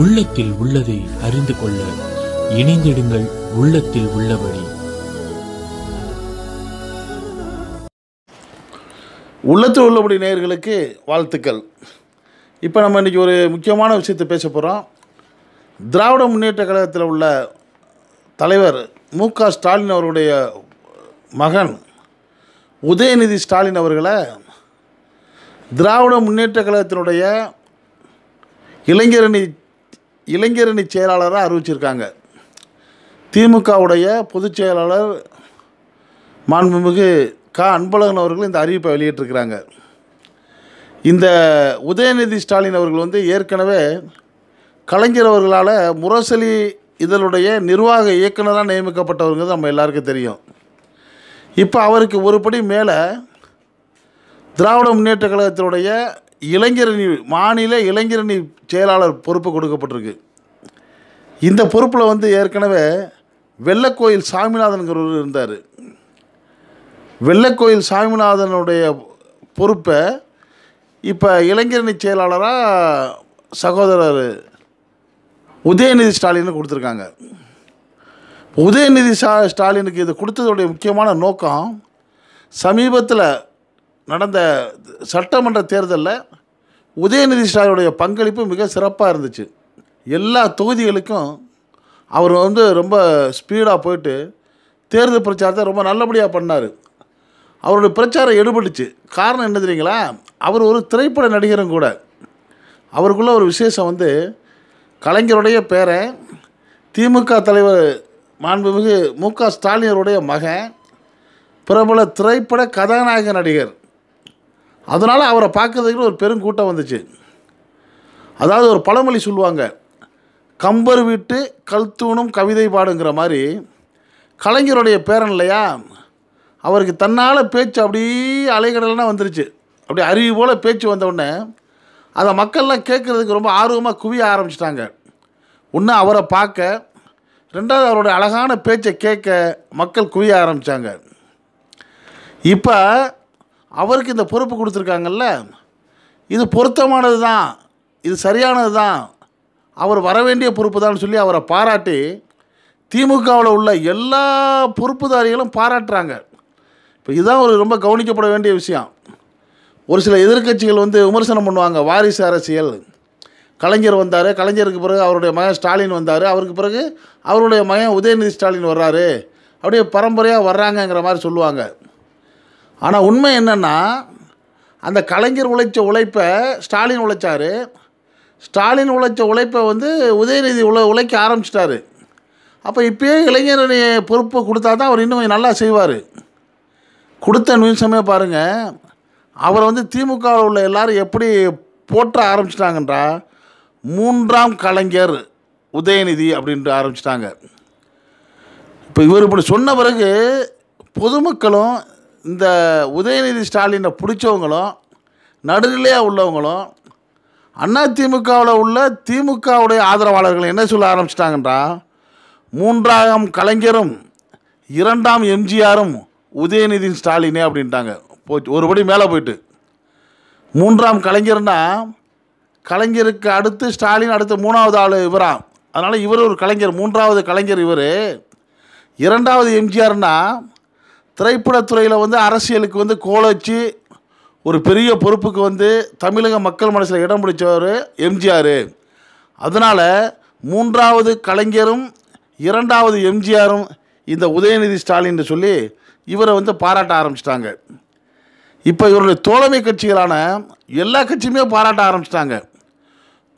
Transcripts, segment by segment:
உள்ளத்தில் உள்ளதை அறிந்து கொள்ள இணைந்திடுங்கள் உள்ளத்தில் உள்ளபடி உள்ளத்தில் உள்ளபடி நேயர்களுக்கு வாழ்த்துக்கள் இப்போ நம்ம இன்றைக்கி ஒரு முக்கியமான விஷயத்தை பேச போகிறோம் திராவிட முன்னேற்ற கழகத்தில் உள்ள தலைவர் மு க ஸ்டாலின் அவருடைய மகன் உதயநிதி ஸ்டாலின் அவர்களை திராவிட முன்னேற்ற கழகத்தினுடைய இளைஞரணி இளைஞரணி செயலாளராக அறிவிச்சிருக்காங்க திமுகவுடைய பொதுச் செயலாளர் மாண்புமிகு க அன்பழகன் அவர்கள் இந்த அறிவிப்பை வெளியிட்டிருக்கிறாங்க இந்த உதயநிதி ஸ்டாலின் அவர்கள் வந்து ஏற்கனவே கலைஞர் அவர்களால் முரசலி இதழுடைய நிர்வாக இயக்குனராக நியமிக்கப்பட்டவருங்க நம்ம எல்லாருக்கும் தெரியும் இப்போ அவருக்கு ஒருபடி மேலே திராவிட முன்னேற்ற கழகத்தினுடைய இளைஞரணி மாநில இளைஞரணி செயலாளர் பொறுப்பு கொடுக்கப்பட்டிருக்கு இந்த பொறுப்பில் வந்து ஏற்கனவே வெள்ளக்கோயில் சாமிநாதன்கிறவர் இருந்தார் வெள்ளக்கோயில் சாமிநாதனுடைய பொறுப்பை இப்போ இளைஞரணி செயலாளராக சகோதரர் உதயநிதி ஸ்டாலின் கொடுத்துருக்காங்க உதயநிதி ஸ்டாலினுக்கு இது கொடுத்ததுடைய முக்கியமான நோக்கம் சமீபத்தில் நடந்த சட்டமன்ற தேர்தலில் உதயநிதி ஸ்டாலினுடைய பங்களிப்பு மிக சிறப்பாக இருந்துச்சு எல்லா தொகுதிகளுக்கும் அவர் வந்து ரொம்ப ஸ்பீடாக போயிட்டு தேர்தல் பிரச்சாரத்தை ரொம்ப நல்லபடியாக பண்ணார் அவருடைய பிரச்சாரம் எடுபட்டுச்சு காரணம் என்ன தெரியுங்களா அவர் ஒரு திரைப்பட நடிகரும் கூட அவருக்குள்ள ஒரு விசேஷம் வந்து கலைஞருடைய பேரை திமுக தலைவர் மாண்புமிகு மு க ஸ்டாலினருடைய மகன் பிரபல திரைப்பட கதாநாயக நடிகர் அதனால் அவரை பார்க்கறதுக்கு ஒரு பெருங்கூட்டம் வந்துச்சு அதாவது ஒரு பழமொழி சொல்லுவாங்க கம்பர் வீட்டு கல்தூணும் கவிதை பாடுங்கிற மாதிரி கலைஞருடைய பேரன் இல்லையா அவருக்கு தன்னால் பேச்சு அப்படியே அலைகடலாம் வந்துருச்சு அப்படியே அறிவு போல் பேச்சு வந்தவுடனே அதை மக்கள்லாம் கேட்குறதுக்கு ரொம்ப ஆர்வமாக குவிய ஆரம்பிச்சிட்டாங்க ஒன்று அவரை பார்க்க ரெண்டாவது அவருடைய அழகான பேச்சை கேட்க மக்கள் குவிய ஆரம்பித்தாங்க இப்போ அவருக்கு இந்த பொறுப்பு கொடுத்துருக்காங்கல்ல இது பொருத்தமானது தான் இது சரியானது தான் அவர் வர வேண்டிய பொறுப்பு தான் சொல்லி அவரை பாராட்டி திமுகவில் உள்ள எல்லா பொறுப்புதாரிகளும் பாராட்டுறாங்க இப்போ இதுதான் ஒரு ரொம்ப கவனிக்கப்பட வேண்டிய விஷயம் ஒரு சில எதிர்கட்சிகள் வந்து விமர்சனம் பண்ணுவாங்க வாரிசு அரசியல் கலைஞர் வந்தார் கலைஞருக்கு பிறகு அவருடைய மகன் ஸ்டாலின் வந்தார் அவருக்கு பிறகு அவருடைய மகன் உதயநிதி ஸ்டாலின் வர்றாரு அப்படியே பரம்பரையாக வர்றாங்கங்கிற மாதிரி சொல்லுவாங்க ஆனால் உண்மை என்னென்னா அந்த கலைஞர் உழைச்ச உழைப்பை ஸ்டாலின் உழைச்சார் ஸ்டாலின் உழைச்ச உழைப்பை வந்து உதயநிதி உழ உழைக்க ஆரம்பிச்சிட்டாரு அப்போ இப்போயே இளைஞரணி பொறுப்பு கொடுத்தா தான் அவர் இன்னும் நல்லா செய்வார் கொடுத்த நிமிஷமே பாருங்கள் அவரை வந்து திமுகவில் உள்ள எல்லாரும் எப்படி போற்ற ஆரம்பிச்சிட்டாங்கன்றா மூன்றாம் கலைஞர் உதயநிதி அப்படின்ட்டு ஆரம்பிச்சிட்டாங்க இப்போ இவர் இப்படி சொன்ன பிறகு பொதுமக்களும் இந்த உதயநிதி ஸ்டாலினை பிடிச்சவங்களும் நடுநிலையாக உள்ளவங்களும் அண்ணா திமுகவில் உள்ள திமுகவுடைய ஆதரவாளர்கள் என்ன சொல்ல ஆரம்பிச்சிட்டாங்கன்றா மூன்றாம் கலைஞரும் இரண்டாம் எம்ஜிஆரும் உதயநிதி ஸ்டாலினே அப்படின்ட்டாங்க போ ஒருபடி மேலே போயிட்டு மூன்றாம் கலைஞர்னா கலைஞருக்கு அடுத்து ஸ்டாலின் அடுத்து மூணாவது ஆள் இவரா அதனால் இவர் ஒரு கலைஞர் மூன்றாவது கலைஞர் இவர் இரண்டாவது எம்ஜிஆர்னால் திரைப்படத்துறையில் வந்து அரசியலுக்கு வந்து கோலச்சு ஒரு பெரிய பொறுப்புக்கு வந்து தமிழக மக்கள் மனசில் இடம் பிடிச்சவர் எம்ஜிஆர் அதனால் மூன்றாவது கலைஞரும் இரண்டாவது எம்ஜிஆரும் இந்த உதயநிதி ஸ்டாலின் சொல்லி இவரை வந்து பாராட்ட ஆரம்பிச்சிட்டாங்க இப்போ இவருடைய தோழமை கட்சிகளான எல்லா கட்சியுமே பாராட்ட ஆரம்பிச்சிட்டாங்க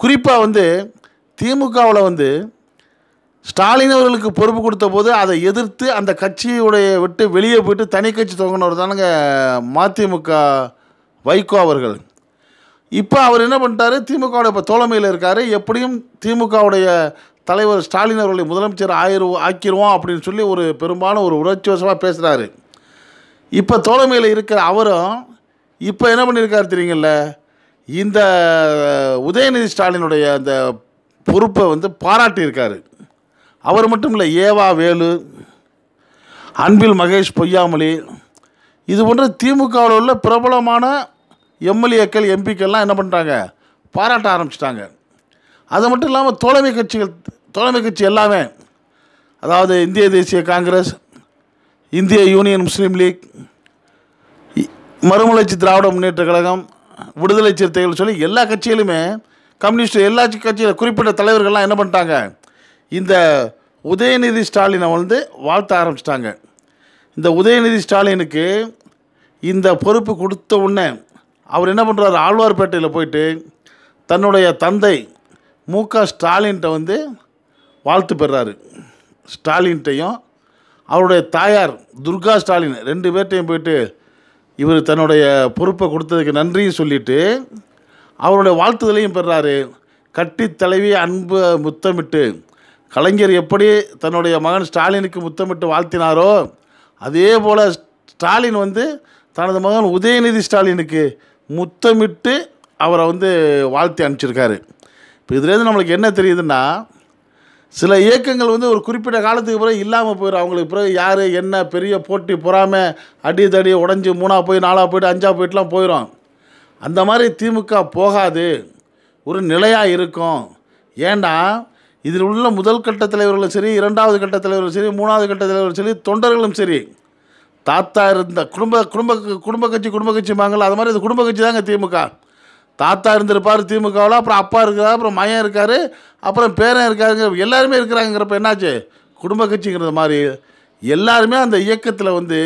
குறிப்பாக வந்து திமுகவில் வந்து ஸ்டாலின் அவர்களுக்கு பொறுப்பு கொடுத்த போது அதை எதிர்த்து அந்த கட்சியுடைய விட்டு வெளியே போயிட்டு தனி கட்சி துவங்கினவர் தானுங்க மதிமுக வைகோ அவர்கள் இப்போ அவர் என்ன பண்ணிட்டாரு திமுகவுடைய இப்போ தோழமையில் இருக்கார் எப்படியும் திமுகவுடைய தலைவர் ஸ்டாலின் அவர்களை முதலமைச்சர் ஆயிரு ஆக்கிடுவோம் அப்படின்னு சொல்லி ஒரு பெரும்பாலும் ஒரு உணர்ச்சிவசமாக பேசுகிறாரு இப்போ தோழமையில் இருக்கிற அவரும் இப்போ என்ன பண்ணியிருக்காரு தெரியுங்கள்ல இந்த உதயநிதி ஸ்டாலினுடைய அந்த பொறுப்பை வந்து பாராட்டியிருக்காரு அவர் மட்டும் இல்லை ஏவா வேலு அன்பில் மகேஷ் பொய்யாமொழி இது போன்ற திமுகவில் உள்ள பிரபலமான எம்எல்ஏக்கள் எம்பிக்கள்லாம் என்ன பண்ணுறாங்க பாராட்ட ஆரம்பிச்சிட்டாங்க அது மட்டும் இல்லாமல் தோழமை கட்சிகள் தோழமை கட்சி எல்லாமே அதாவது இந்திய தேசிய காங்கிரஸ் இந்திய யூனியன் முஸ்லீம் லீக் மறுமலர்ச்சி திராவிட முன்னேற்ற கழகம் விடுதலை சிறுத்தைகள் சொல்லி எல்லா கட்சிகளுமே கம்யூனிஸ்ட் எல்லா கட்சியில் குறிப்பிட்ட தலைவர்கள்லாம் என்ன பண்ணிட்டாங்க இந்த உதயநிதி ஸ்டாலினை வந்து வாழ்த்த ஆரம்பிச்சிட்டாங்க இந்த உதயநிதி ஸ்டாலினுக்கு இந்த பொறுப்பு கொடுத்த உடனே அவர் என்ன பண்ணுறாரு ஆழ்வார்பேட்டையில் போயிட்டு தன்னுடைய தந்தை மு க ஸ்டாலின்கிட்ட வந்து வாழ்த்து பெறாரு ஸ்டாலின்கிட்டையும் அவருடைய தாயார் துர்கா ஸ்டாலின் ரெண்டு பேர்ட்டையும் போயிட்டு இவர் தன்னுடைய பொறுப்பை கொடுத்ததுக்கு நன்றியும் சொல்லிவிட்டு அவருடைய வாழ்த்துதலையும் பெறாரு கட்டி தலைவி அன்பு முத்தமிட்டு கலைஞர் எப்படி தன்னுடைய மகன் ஸ்டாலினுக்கு முத்தமிட்டு வாழ்த்தினாரோ அதே போல் ஸ்டாலின் வந்து தனது மகன் உதயநிதி ஸ்டாலினுக்கு முத்தமிட்டு அவரை வந்து வாழ்த்தி அனுப்பிச்சிருக்காரு இப்போ இதுலேருந்து நம்மளுக்கு என்ன தெரியுதுன்னா சில இயக்கங்கள் வந்து ஒரு குறிப்பிட்ட காலத்துக்கு பிறகு இல்லாமல் போயிடும் அவங்களுக்கு பிறகு யார் என்ன பெரிய போட்டி பொறாமல் அடி தடி உடஞ்சி மூணாக போய் நாலாக போய்ட்டு அஞ்சாக போய்ட்டுலாம் போயிடும் அந்த மாதிரி திமுக போகாது ஒரு நிலையாக இருக்கும் ஏன்னா இதில் உள்ள முதல் கட்ட தலைவர்களும் சரி இரண்டாவது கட்ட தலைவர்களும் சரி மூணாவது கட்ட தலைவர்களும் சரி தொண்டர்களும் சரி தாத்தா இருந்த குடும்ப குடும்ப குடும்ப கட்சி குடும்ப கட்சி மாங்கல அது மாதிரி இது குடும்ப கட்சி தாங்க திமுக தாத்தா இருந்திருப்பார் திமுகவில் அப்புறம் அப்பா இருக்கிறார் அப்புறம் மையம் இருக்கார் அப்புறம் பேரன் இருக்காருங்க எல்லாருமே இருக்கிறாங்கிறப்ப என்னாச்சு குடும்ப கட்சிங்கிறது மாதிரி எல்லாருமே அந்த இயக்கத்தில் வந்து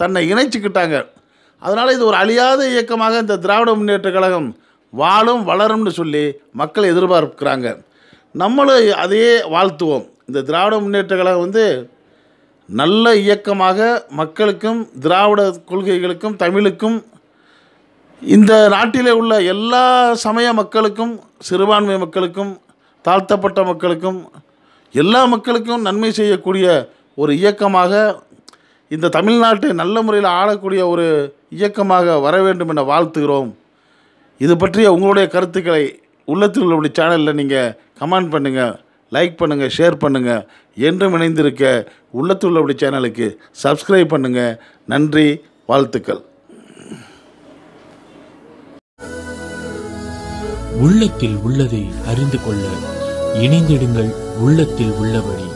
தன்னை இணைச்சிக்கிட்டாங்க அதனால் இது ஒரு அழியாத இயக்கமாக இந்த திராவிட முன்னேற்ற கழகம் வாழும் வளரும்னு சொல்லி மக்கள் எதிர்பார்க்கிறாங்க நம்மளும் அதையே வாழ்த்துவோம் இந்த திராவிட முன்னேற்ற கழகம் வந்து நல்ல இயக்கமாக மக்களுக்கும் திராவிட கொள்கைகளுக்கும் தமிழுக்கும் இந்த நாட்டிலே உள்ள எல்லா சமய மக்களுக்கும் சிறுபான்மை மக்களுக்கும் தாழ்த்தப்பட்ட மக்களுக்கும் எல்லா மக்களுக்கும் நன்மை செய்யக்கூடிய ஒரு இயக்கமாக இந்த தமிழ்நாட்டை நல்ல முறையில் ஆளக்கூடிய ஒரு இயக்கமாக வர வேண்டும் என வாழ்த்துகிறோம் இது பற்றிய உங்களுடைய கருத்துக்களை உள்ளத்தில் உள்ளபடி சேனலில் நீங்கள் கமெண்ட் பண்ணுங்கள் லைக் பண்ணுங்கள் ஷேர் பண்ணுங்கள் என்றும் இணைந்திருக்க உள்ளத்தில் உள்ளபடி சேனலுக்கு சப்ஸ்கிரைப் பண்ணுங்கள் நன்றி வாழ்த்துக்கள் உள்ளத்தில் உள்ளதை அறிந்து கொள்ள இணைந்திடுங்கள் உள்ளத்தில் உள்ளபடி